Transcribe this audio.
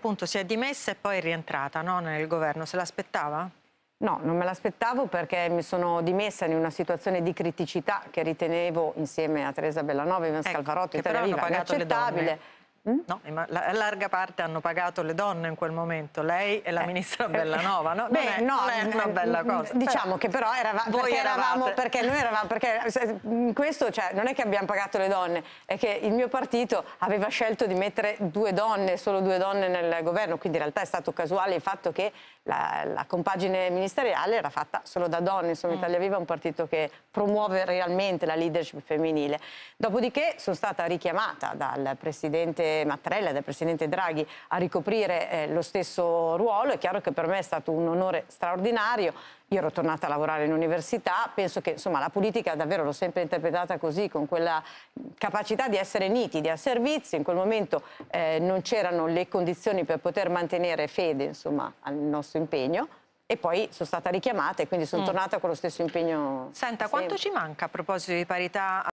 appunto si è dimessa e poi è rientrata no, nel governo, se l'aspettava? No, non me l'aspettavo perché mi sono dimessa in una situazione di criticità che ritenevo insieme a Teresa Bellanova e Ivan ecco, Scalfarotti e Tel Aviv inaccettabile Mm? No, ma la larga parte hanno pagato le donne in quel momento, lei e la eh. ministra Bellanova, no? Eh. Beh, è, no, è una eh, bella mm, mm, cosa. Diciamo però. che però erava, perché eravamo, perché noi eravamo, perché in questo cioè, non è che abbiamo pagato le donne, è che il mio partito aveva scelto di mettere due donne, solo due donne nel governo, quindi in realtà è stato casuale il fatto che la, la compagine ministeriale era fatta solo da donne, insomma mm. Italia Viva è un partito che promuove realmente la leadership femminile. Dopodiché sono stata richiamata dal presidente Mattarella del presidente Draghi a ricoprire eh, lo stesso ruolo. È chiaro che per me è stato un onore straordinario. Io ero tornata a lavorare in università, penso che insomma, la politica davvero l'ho sempre interpretata così, con quella capacità di essere nitidi a servizio. In quel momento eh, non c'erano le condizioni per poter mantenere fede insomma, al nostro impegno e poi sono stata richiamata e quindi sono mm. tornata con lo stesso impegno. Senta, quanto ci manca a proposito di parità?